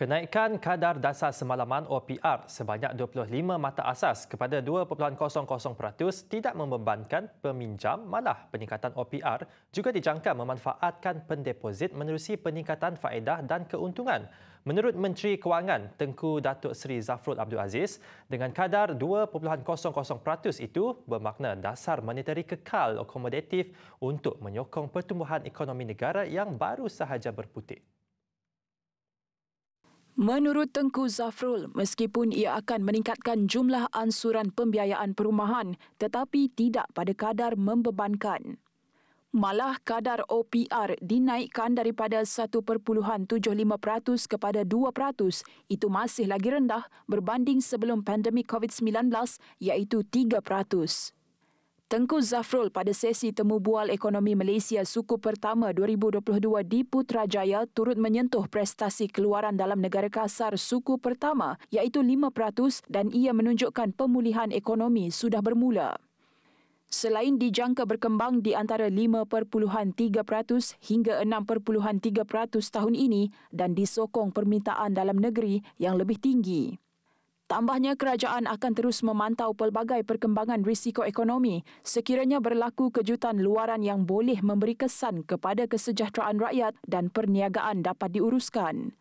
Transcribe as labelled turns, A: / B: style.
A: Kenaikan kadar dasar semalaman OPR sebanyak 25 mata asas kepada 2.00% tidak membebankan peminjam malah peningkatan OPR juga dijangka memanfaatkan pendeposit menerusi peningkatan faedah dan keuntungan. Menurut Menteri Kewangan Tengku Datuk Seri Zafrul Abdul Aziz, dengan kadar 2.00% itu bermakna dasar monetari kekal akomodatif untuk menyokong pertumbuhan ekonomi negara yang baru sahaja berputik.
B: Menurut Tengku Zafrul, meskipun ia akan meningkatkan jumlah ansuran pembiayaan perumahan tetapi tidak pada kadar membebankan. Malah kadar OPR dinaikkan daripada 1.75% kepada 2%, itu masih lagi rendah berbanding sebelum pandemik COVID-19 iaitu 3%. Tengku Zafrul pada sesi temu bual ekonomi Malaysia suku pertama 2022 di Putrajaya turut menyentuh prestasi keluaran dalam negara kasar suku pertama iaitu 5% dan ia menunjukkan pemulihan ekonomi sudah bermula. Selain dijangka berkembang di antara 5.3% hingga 6.3% tahun ini dan disokong permintaan dalam negeri yang lebih tinggi. Tambahnya, kerajaan akan terus memantau pelbagai perkembangan risiko ekonomi sekiranya berlaku kejutan luaran yang boleh memberi kesan kepada kesejahteraan rakyat dan perniagaan dapat diuruskan.